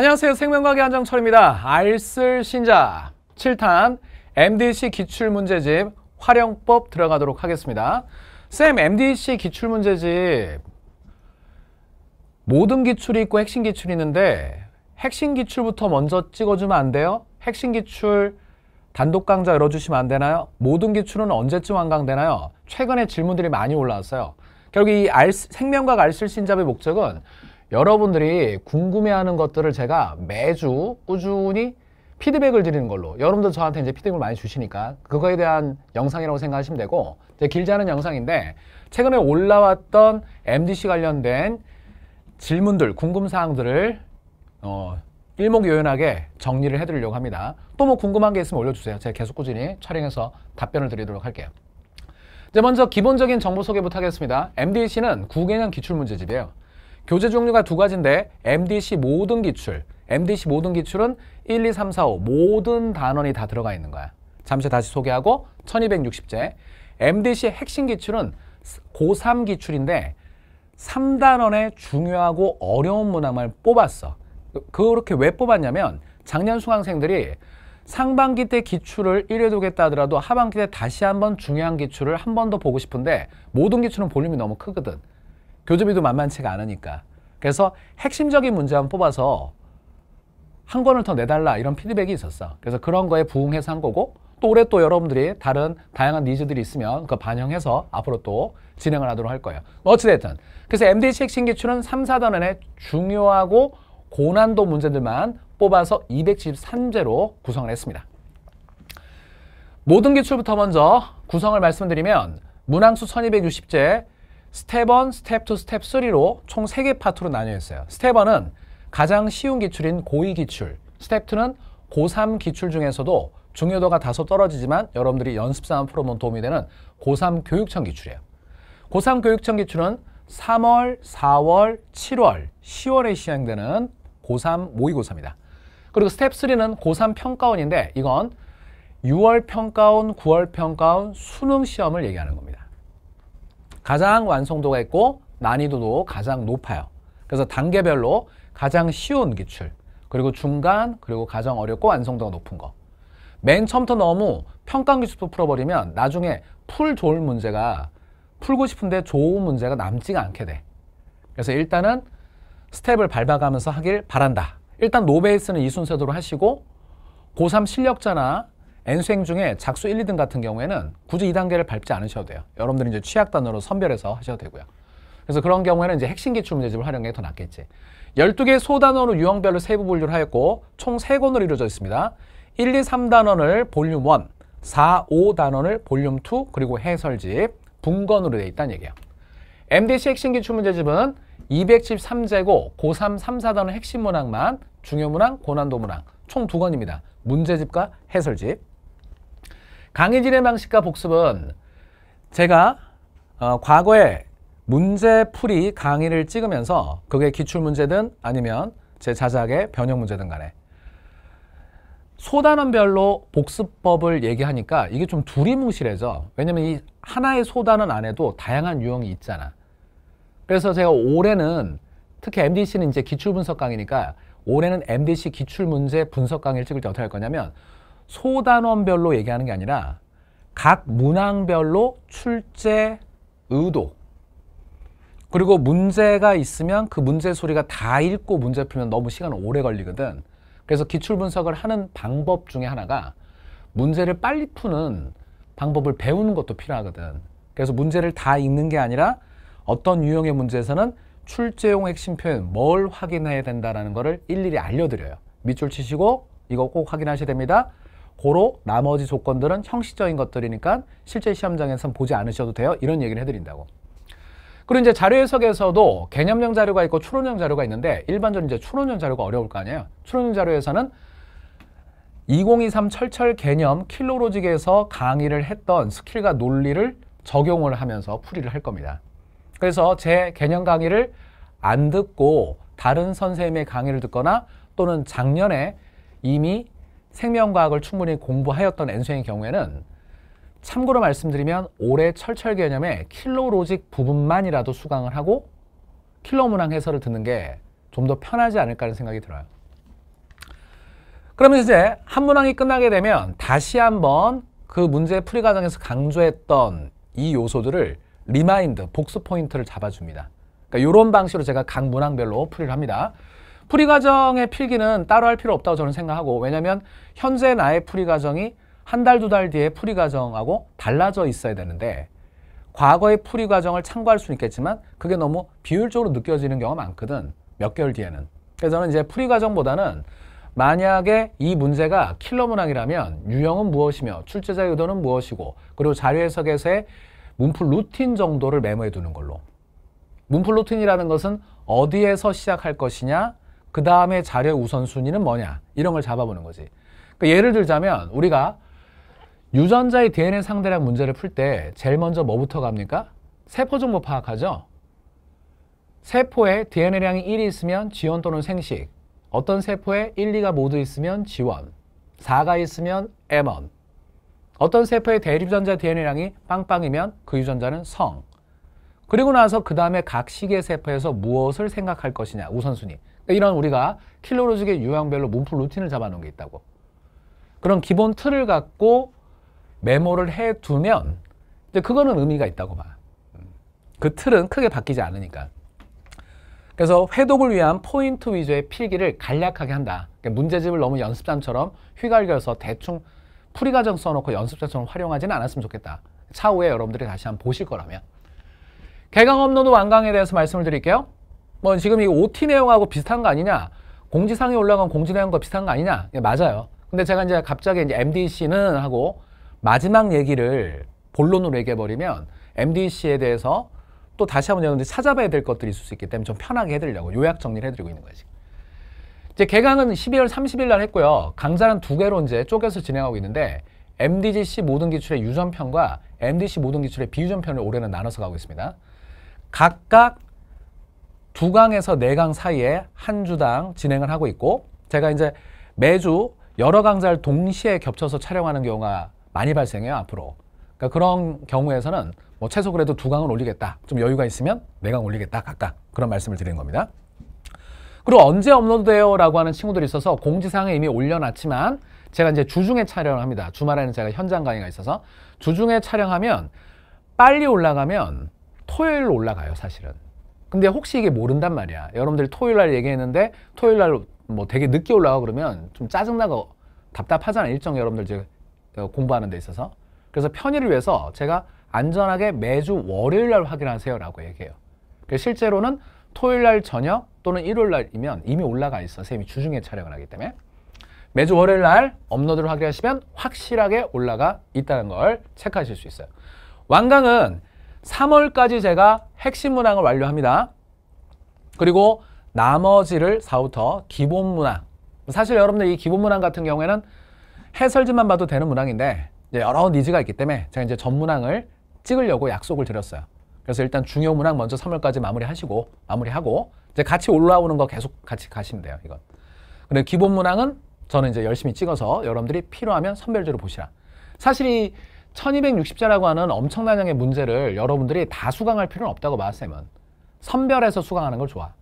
안녕하세요. 생명과학 의 한정철입니다. 알쓸 신자 7탄 MDC 기출문제집 활용법 들어가도록 하겠습니다. 쌤, MDC 기출문제집 모든 기출이 있고 핵심 기출이 있는데 핵심 기출부터 먼저 찍어주면 안 돼요? 핵심 기출 단독 강좌 열어주시면 안 되나요? 모든 기출은 언제쯤 완강되나요? 최근에 질문들이 많이 올라왔어요. 결국 이 알, 생명과학 알쓸신잡의 목적은 여러분들이 궁금해하는 것들을 제가 매주 꾸준히 피드백을 드리는 걸로 여러분들 저한테 이제 피드백을 많이 주시니까 그거에 대한 영상이라고 생각하시면 되고 이제 길지 않은 영상인데 최근에 올라왔던 MDC 관련된 질문들, 궁금사항들을 어, 일목요연하게 정리를 해드리려고 합니다. 또 뭐 궁금한 게 있으면 올려주세요. 제가 계속 꾸준히 촬영해서 답변을 드리도록 할게요. 이제 먼저 기본적인 정보 소개부터 하겠습니다. MDC는 9개년 기출문제집이에요. 교재 종류가 두 가지인데 MDC 모든 기출, MDC 모든 기출은 1, 2, 3, 4, 5 모든 단원이 다 들어가 있는 거야. 잠시 다시 소개하고 1260제 MDC 핵심 기출은 고3 기출인데 3단원의 중요하고 어려운 문항을 뽑았어. 그렇게 왜 뽑았냐면 작년 수강생들이 상반기 때 기출을 1회 두겠다 하더라도 하반기 때 다시 한번 중요한 기출을 한 번 더 보고 싶은데 모든 기출은 볼륨이 너무 크거든. 교재비도 만만치가 않으니까. 그래서 핵심적인 문제만 뽑아서 한 권을 더 내달라 이런 피드백이 있었어. 그래서 그런 거에 부응해서 한 거고 또 올해 또 여러분들이 다른 다양한 니즈들이 있으면 그 반영해서 앞으로 또 진행을 하도록 할 거예요. 뭐 어찌됐든 그래서 MDH 핵심 기출은 3, 4단원의 중요하고 고난도 문제들만 뽑아서 273제로 구성을 했습니다. 모든 기출부터 먼저 구성을 말씀드리면 문항수 1260제 스텝 1, 스텝 2, 스텝 3로 총 3개 파트로 나뉘어 있어요. 스텝 1은 가장 쉬운 기출인 고2 기출, 스텝 2는 고3 기출 중에서도 중요도가 다소 떨어지지만 여러분들이 연습상 프로면 도움이 되는 고3 교육청 기출이에요. 고3 교육청 기출은 3월, 4월, 7월, 10월에 시행되는 고3 모의고사입니다. 그리고 스텝 3는 고3 평가원인데 이건 6월 평가원, 9월 평가원 수능 시험을 얘기하는 겁니다. 가장 완성도가 있고 난이도도 가장 높아요. 그래서 단계별로 가장 쉬운 기출, 그리고 중간, 그리고 가장 어렵고 완성도가 높은 거. 맨 처음부터 너무 평가 기술도 풀어버리면 나중에 풀좋은 문제가 풀고 싶은데 좋은 문제가 남지가 않게 돼. 그래서 일단은 스텝을 밟아가면서 하길 바란다. 일단 노베이스는 이 순서대로 하시고 고3 실력자나 N수행 중에 작수 1, 2등 같은 경우에는 굳이 2단계를 밟지 않으셔도 돼요. 여러분들이 이제 취약단으로 선별해서 하셔도 되고요. 그래서 그런 경우에는 이제 핵심 기출 문제집을 활용하는 게더 낫겠지. 1 2개소단원으로 유형별로 세부 분류를 하였고 총 3권으로 이루어져 있습니다. 1, 2, 3단원을 볼륨 1, 4, 5단원을 볼륨 2, 그리고 해설집, 분권으로 되어 있다는 얘기예요. MDC 핵심 기출 문제집은 213제고 고3, 3, 4단원 핵심 문항만 중요 문항, 고난도 문항 총2 권입니다. 문제집과 해설집. 강의 진의 방식과 복습은 제가 어, 과거에 문제풀이 강의를 찍으면서 그게 기출문제든 아니면 제 자작의 변형 문제든 간에 소단원별로 복습법을 얘기하니까 이게 좀 두리뭉실해져. 왜냐면 이 하나의 소단원 안에도 다양한 유형이 있잖아. 그래서 제가 올해는 특히 MDC는 이제 기출분석 강의니까 올해는 MDC 기출문제 분석 강의를 찍을 때 어떻게 할 거냐면 소단원별로 얘기하는 게 아니라 각 문항별로 출제 의도 그리고 문제가 있으면 그 문제 소리가 다 읽고 문제 풀면 너무 시간 오래 걸리거든 그래서 기출 분석을 하는 방법 중에 하나가 문제를 빨리 푸는 방법을 배우는 것도 필요하거든 그래서 문제를 다 읽는 게 아니라 어떤 유형의 문제에서는 출제용 핵심 표현 뭘 확인해야 된다라는 거를 일일이 알려드려요 밑줄 치시고 이거 꼭 확인하셔야 됩니다 고로 나머지 조건들은 형식적인 것들이니까 실제 시험장에서는 보지 않으셔도 돼요. 이런 얘기를 해드린다고. 그리고 이제 자료 해석에서도 개념형 자료가 있고 추론형 자료가 있는데 일반적으로 이제 추론형 자료가 어려울 거 아니에요. 추론형 자료에서는 2023 철철 개념 킬로로직에서 강의를 했던 스킬과 논리를 적용을 하면서 풀이를 할 겁니다. 그래서 제 개념 강의를 안 듣고 다른 선생님의 강의를 듣거나 또는 작년에 이미 생명과학을 충분히 공부하였던 엔수의 경우에는 참고로 말씀드리면 올해 철철 개념의 킬로로직 부분만이라도 수강을 하고 킬로 문항 해설을 듣는 게 좀 더 편하지 않을까 하는 생각이 들어요. 그러면 이제 한 문항이 끝나게 되면 다시 한번 그 문제 의 풀이 과정에서 강조했던 이 요소들을 리마인드, 복습 포인트를 잡아줍니다. 그러니까 이런 방식으로 제가 각 문항별로 풀이를 합니다. 풀이 과정의 필기는 따로 할 필요 없다고 저는 생각하고 왜냐면 현재 나의 풀이 과정이 한 달, 두 달 뒤에 풀이 과정하고 달라져 있어야 되는데 과거의 풀이 과정을 참고할 수는 있겠지만 그게 너무 비율적으로 느껴지는 경우가 많거든. 몇 개월 뒤에는. 그래서 저는 이제 풀이 과정보다는 만약에 이 문제가 킬러 문항이라면 유형은 무엇이며 출제자의 의도는 무엇이고 그리고 자료 해석에서의 문풀 루틴 정도를 메모해 두는 걸로 문풀 루틴이라는 것은 어디에서 시작할 것이냐 그 다음에 자료 우선순위는 뭐냐 이런 걸 잡아보는 거지 그러니까 예를 들자면 우리가 유전자의 DNA 상대량 문제를 풀 때 제일 먼저 뭐부터 갑니까? 세포 정보 파악하죠 세포에 DNA량이 1이 있으면 지원 또는 생식 어떤 세포에 1, 2가 모두 있으면 지원 4가 있으면 M1 어떤 세포의 대립전자 DNA량이 빵빵이면 그 유전자는 성 그리고 나서 그 다음에 각 시계 세포에서 무엇을 생각할 것이냐 우선순위 이런 우리가 킬로로직의 유형별로 몸풀 루틴을 잡아놓은 게 있다고. 그런 기본 틀을 갖고 메모를 해두면 이제 그거는 의미가 있다고 봐. 그 틀은 크게 바뀌지 않으니까. 그래서 회독을 위한 포인트 위주의 필기를 간략하게 한다. 그러니까 문제집을 너무 연습장처럼 휘갈겨서 대충 풀이과정 써놓고 연습장처럼 활용하지는 않았으면 좋겠다. 차후에 여러분들이 다시 한번 보실 거라면. 개강 업로드 완강에 대해서 말씀을 드릴게요. 뭐 지금 이 OT 내용하고 비슷한 거 아니냐? 공지상에 올라간 공지 내용과 비슷한 거 아니냐? 예, 맞아요. 근데 제가 이제 갑자기 이제 MDC는 하고 마지막 얘기를 본론으로 얘기해버리면 MDC에 대해서 또 다시 한번 여러분들이 찾아봐야 될 것들이 있을 수 있기 때문에 좀 편하게 해드리려고 요약 정리를 해드리고 있는 거예요. 이제 개강은 12월 30일 날 했고요. 강좌는 두 개로 이제 쪼개서 진행하고 있는데 MDGC 모든 기출의 유전편과 MDC 모든 기출의 비유전편을 올해는 나눠서 가고 있습니다. 각각 두 강에서 네 강 사이에 한 주당 진행을 하고 있고 제가 이제 매주 여러 강좌를 동시에 겹쳐서 촬영하는 경우가 많이 발생해요 앞으로 그러니까 그런 경우에서는 뭐 최소 그래도 두강을 올리겠다 좀 여유가 있으면 네 강 올리겠다 각각 그런 말씀을 드린 겁니다 그리고 언제 업로드돼요 라고 하는 친구들이 있어서 공지사항에 이미 올려놨지만 제가 이제 주중에 촬영을 합니다 주말에는 제가 현장 강의가 있어서 주중에 촬영하면 빨리 올라가면 토요일로 올라가요 사실은 근데 혹시 이게 모른단 말이야. 여러분들 토요일 날 얘기했는데 토요일 날 뭐 되게 늦게 올라가 그러면 좀 짜증나고 답답하잖아. 일정 여러분들 이제 어, 공부하는 데 있어서. 그래서 편의를 위해서 제가 안전하게 매주 월요일 날 확인하세요라고 얘기해요. 그러니까 실제로는 토요일 날 저녁 또는 일요일 날이면 이미 올라가 있어. 쌤이 주중에 촬영을 하기 때문에. 매주 월요일 날 업로드를 확인하시면 확실하게 올라가 있다는 걸 체크하실 수 있어요. 완강은 3월까지 제가 핵심 문항을 완료합니다. 그리고 나머지를 4부터 기본 문항 사실 여러분들 이 기본 문항 같은 경우에는 해설지만 봐도 되는 문항인데 여러 니즈가 있기 때문에 제가 이제 전문항을 찍으려고 약속을 드렸어요. 그래서 일단 중요 문항 먼저 3월까지 마무리하시고 마무리하고 이제 같이 올라오는 거 계속 같이 가시면 돼요. 이건. 근데 기본 문항은 저는 이제 열심히 찍어서 여러분들이 필요하면 선별제로 보시라. 사실 이 1260자라고 하는 엄청난 양의 문제를 여러분들이 다 수강할 필요는 없다고 봐, 쌤은. 선별해서 수강하는 걸 좋아.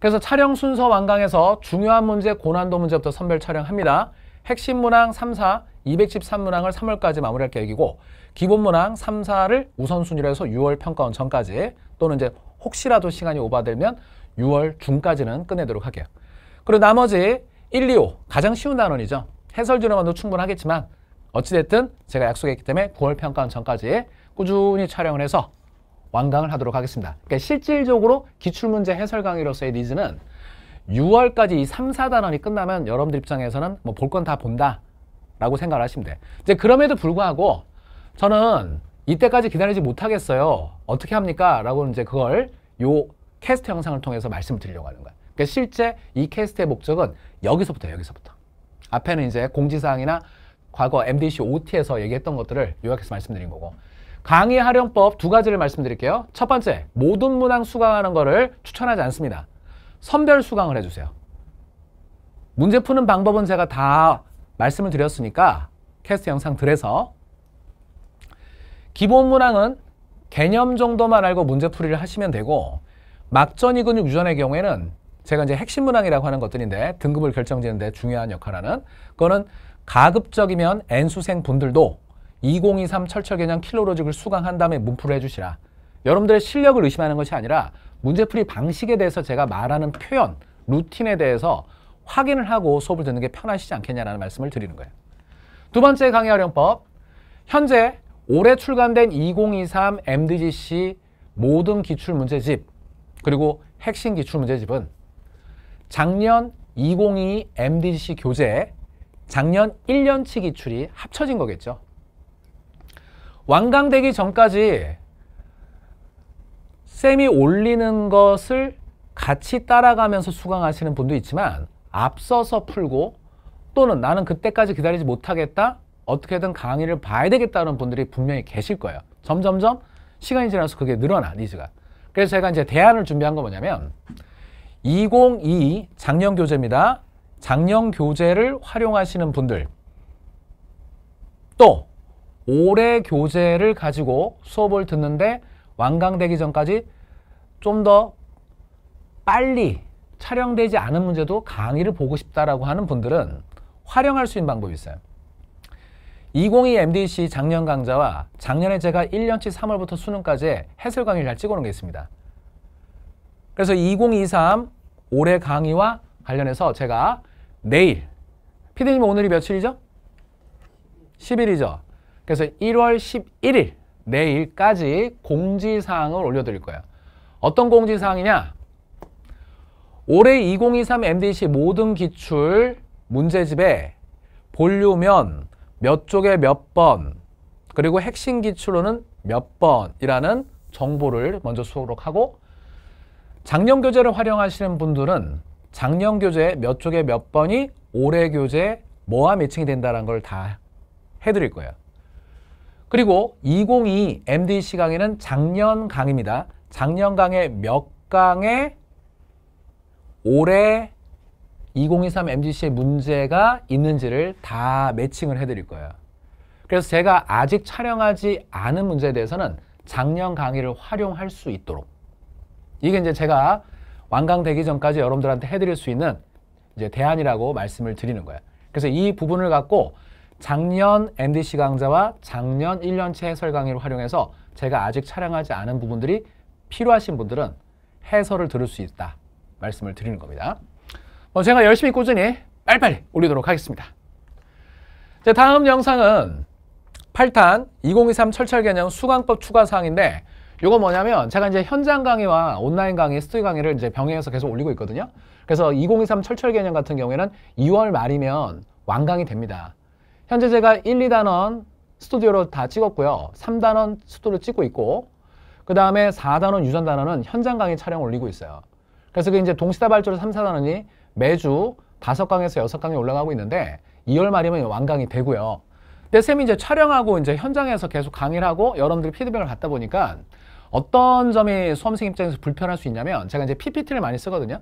그래서 촬영 순서 완강에서 중요한 문제, 고난도 문제부터 선별 촬영합니다. 핵심 문항 3, 4, 213문항을 3월까지 마무리할 계획이고 기본 문항 3, 4를 우선순위로 해서 6월 평가원 전까지 또는 이제 혹시라도 시간이 오바되면 6월 중까지는 끝내도록 할게요. 그리고 나머지 1, 2, 5 가장 쉬운 단원이죠. 해설지로만도 충분하겠지만 어찌됐든 제가 약속했기 때문에 9월 평가원 전까지 꾸준히 촬영을 해서 완강을 하도록 하겠습니다. 그러니까 실질적으로 기출문제 해설 강의로서의 니즈는 6월까지 이 3, 4단원이 끝나면 여러분들 입장에서는 뭐 볼 건 다 본다 라고 생각을 하시면 돼. 이제 그럼에도 불구하고 저는 이때까지 기다리지 못하겠어요. 어떻게 합니까? 라고 이제 그걸 요 캐스트 영상을 통해서 말씀을 드리려고 하는 거예요. 그러니까 실제 이 캐스트의 목적은 여기서부터 여기서부터. 앞에는 이제 공지사항이나 과거 MDC OT에서 얘기했던 것들을 요약해서 말씀드린 거고 강의 활용법 두 가지를 말씀드릴게요. 첫 번째, 모든 문항 수강하는 거를 추천하지 않습니다. 선별 수강을 해주세요. 문제 푸는 방법은 제가 다 말씀을 드렸으니까 캐스트 영상 들에서 기본 문항은 개념 정도만 알고 문제풀이를 하시면 되고 막전이 근육 유전의 경우에는 제가 이제 핵심 문항이라고 하는 것들인데 등급을 결정짓는데 중요한 역할하는 그거는 가급적이면 N수생 분들도 2023 철철 개념 킬로로직을 수강한 다음에 문풀을 해주시라. 여러분들의 실력을 의심하는 것이 아니라 문제풀이 방식에 대해서 제가 말하는 표현, 루틴에 대해서 확인을 하고 수업을 듣는 게 편하시지 않겠냐라는 말씀을 드리는 거예요. 두 번째 강의 활용법. 현재 올해 출간된 2023 MDGC 모든 기출문제집 그리고 핵심 기출문제집은 작년 2022 MDGC 교재에 작년 1년치 기출이 합쳐진 거겠죠. 완강되기 전까지 쌤이 올리는 것을 같이 따라가면서 수강하시는 분도 있지만 앞서서 풀고 또는 나는 그때까지 기다리지 못하겠다 어떻게든 강의를 봐야 되겠다는 분들이 분명히 계실 거예요. 점점점 시간이 지나서 그게 늘어나 니즈가. 그래서 제가 이제 대안을 준비한 거 뭐냐면 2022 작년 교재입니다. 작년 교재를 활용하시는 분들 또 올해 교재를 가지고 수업을 듣는데 완강되기 전까지 좀 더 빨리 촬영되지 않은 문제도 강의를 보고 싶다라고 하는 분들은 활용할 수 있는 방법이 있어요. 2022 MDC 작년 강좌와 작년에 제가 1년치 3월부터 수능까지 해설 강의를 잘 찍어놓은 게 있습니다. 그래서 2023 올해 강의와 관련해서 제가 내일. 피디님 오늘이 며칠이죠? 10일이죠. 그래서 1월 11일 내일까지 공지사항을 올려드릴 거예요. 어떤 공지사항이냐? 올해 2023 MDC 모든 기출 문제집에 본류면 몇 쪽에 몇 번, 그리고 핵심 기출로는 몇 번이라는 정보를 먼저 수록하고 작년 교재를 활용하시는 분들은 작년 교재 몇 쪽에 몇 번이 올해 교재 뭐와 매칭이 된다는 걸 다 해드릴 거예요. 그리고 2022 MDC 강의는 작년 강의입니다. 작년 강의 몇 강에 올해 2023 MDC의 문제가 있는지를 다 매칭을 해드릴 거예요. 그래서 제가 아직 촬영하지 않은 문제에 대해서는 작년 강의를 활용할 수 있도록 이게 이제 제가 완강되기 전까지 여러분들한테 해드릴 수 있는 이제 대안이라고 말씀을 드리는 거예요. 그래서 이 부분을 갖고 작년 NDC 강좌와 작년 1년치 해설 강의로 활용해서 제가 아직 촬영하지 않은 부분들이 필요하신 분들은 해설을 들을 수 있다 말씀을 드리는 겁니다. 뭐 제가 열심히 꾸준히 빨리빨리 올리도록 하겠습니다. 다음 영상은 8탄 2023 철철 개념 수강법 추가 사항인데 이거 뭐냐면 제가 이제 현장 강의와 온라인 강의, 스튜디 강의를 이제 병행해서 계속 올리고 있거든요. 그래서 2023 철철 개념 같은 경우에는 2월 말이면 완강이 됩니다. 현재 제가 1, 2단원 스튜디오로 다 찍었고요. 3단원 스튜디오로 찍고 있고 그 다음에 4단원 유전 단원은 현장 강의 촬영 올리고 있어요. 그래서 그 이제 동시다발적으로 3, 4단원이 매주 5강에서 6강이 올라가고 있는데 2월 말이면 완강이 되고요. 근데 쌤이 이제 촬영하고 이제 현장에서 계속 강의를 하고 여러분들 피드백을 받다 보니까 어떤 점이 수험생 입장에서 불편할 수 있냐면 제가 이제 PPT를 많이 쓰거든요.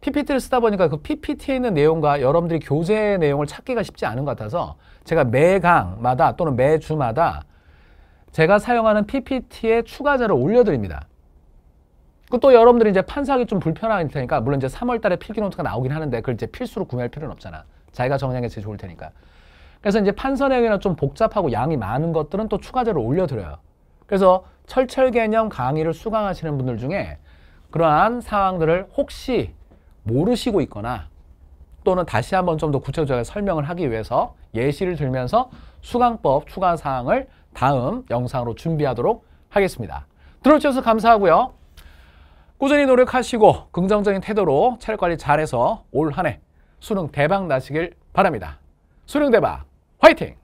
PPT를 쓰다 보니까 그 PPT에 있는 내용과 여러분들이 교재 내용을 찾기가 쉽지 않은 것 같아서 제가 매 강마다 또는 매 주마다 제가 사용하는 PPT에 추가자를 올려드립니다. 또 여러분들이 이제 판사하기 좀 불편할 테니까 물론 이제 3월 달에 필기노트가 나오긴 하는데 그걸 이제 필수로 구매할 필요는 없잖아. 자기가 정리하는 게 제일 좋을 테니까. 그래서 이제 판선행이나좀 복잡하고 양이 많은 것들은 또 추가적으로 올려드려요. 그래서 철철 개념 강의를 수강하시는 분들 중에 그러한 상황들을 혹시 모르시고 있거나 또는 다시 한번 좀 더 구체적으로 설명을 하기 위해서 예시를 들면서 수강법 추가 사항을 다음 영상으로 준비하도록 하겠습니다. 들어주셔서 감사하고요. 꾸준히 노력하시고 긍정적인 태도로 체력관리 잘해서 올 한 해 수능 대박 나시길 바랍니다. 수능 대박! 화이팅!